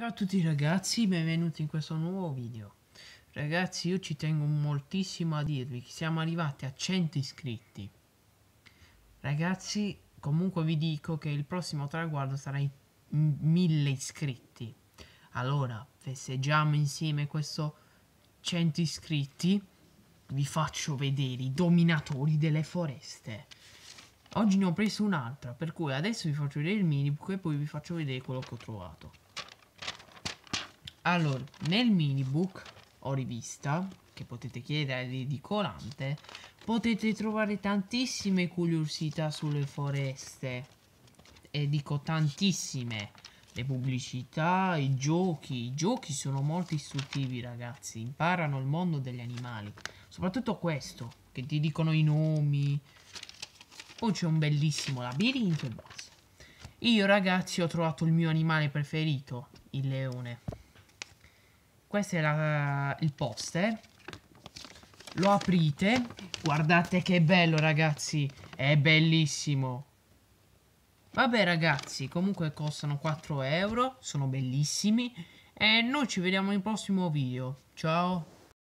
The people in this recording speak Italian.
Ciao a tutti ragazzi, benvenuti in questo nuovo video. Ragazzi, io ci tengo moltissimo a dirvi che siamo arrivati a 100 iscritti. Ragazzi, comunque vi dico che il prossimo traguardo sarà i 1000 iscritti. Allora, festeggiamo insieme questo 100 iscritti. Vi faccio vedere i dominatori delle foreste. Oggi ne ho preso un'altra, per cui adesso vi faccio vedere il mini e poi vi faccio vedere quello che ho trovato. Allora, nel minibook o rivista, che potete chiedere all'edicolante, potete trovare tantissime curiosità sulle foreste. E dico tantissime. Le pubblicità, i giochi. I giochi sono molto istruttivi, ragazzi. Imparano il mondo degli animali. Soprattutto questo, che ti dicono i nomi. Poi c'è un bellissimo labirinto e basta. Io, ragazzi, ho trovato il mio animale preferito, il leone questo è la, eh, il poster lo aprite guardate che bello ragazzi è bellissimo vabbè ragazzi comunque costano 4 euro sono bellissimi e noi ci vediamo nel prossimo video ciao